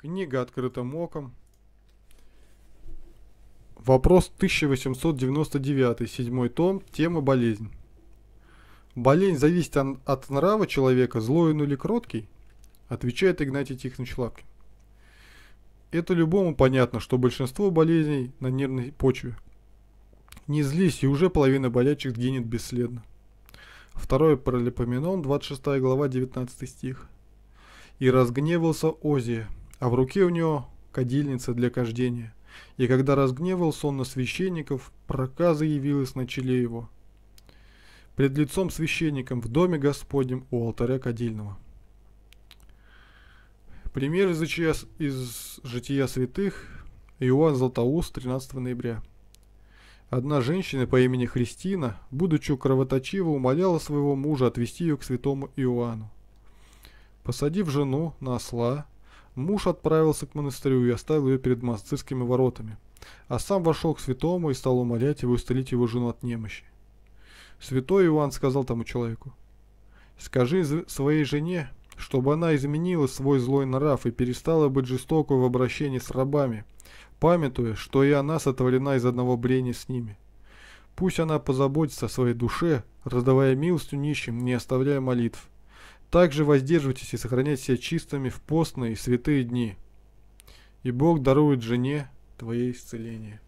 Книга открытым оком. Вопрос 1899, седьмой том, тема болезнь. Болезнь зависит от нрава человека, злой он или кроткий, отвечает Игнатий Тихонович Лапкин. Это любому понятно, что большинство болезней на нервной почве. Не злись, и уже половина болячек гинет бесследно. Второе Паралипоменон, 26 глава, 19 стих. «И разгневался Озия, а в руке у него кадильница для кождения. И когда разгневался он на священников, проказа явилась на челе его. Пред лицом священником в доме Господнем у алтаря кадильного. Пример из из жития святых Иоанн Златоуст, 13 ноября. Одна женщина по имени Христина, будучи кровоточива, умоляла своего мужа отвести ее к святому Иоанну. Посадив жену на осла, Муж отправился к монастырю и оставил ее перед монастырскими воротами, а сам вошел к святому и стал умолять его исцелить его жену от немощи. Святой Иван сказал тому человеку, «Скажи своей жене, чтобы она изменила свой злой нрав и перестала быть жестокой в обращении с рабами, памятуя, что и она сотворена из одного брения с ними. Пусть она позаботится о своей душе, раздавая милостью нищим, не оставляя молитв, также воздерживайтесь и сохраняйте себя чистыми в постные и святые дни. И Бог дарует жене твоей исцеление.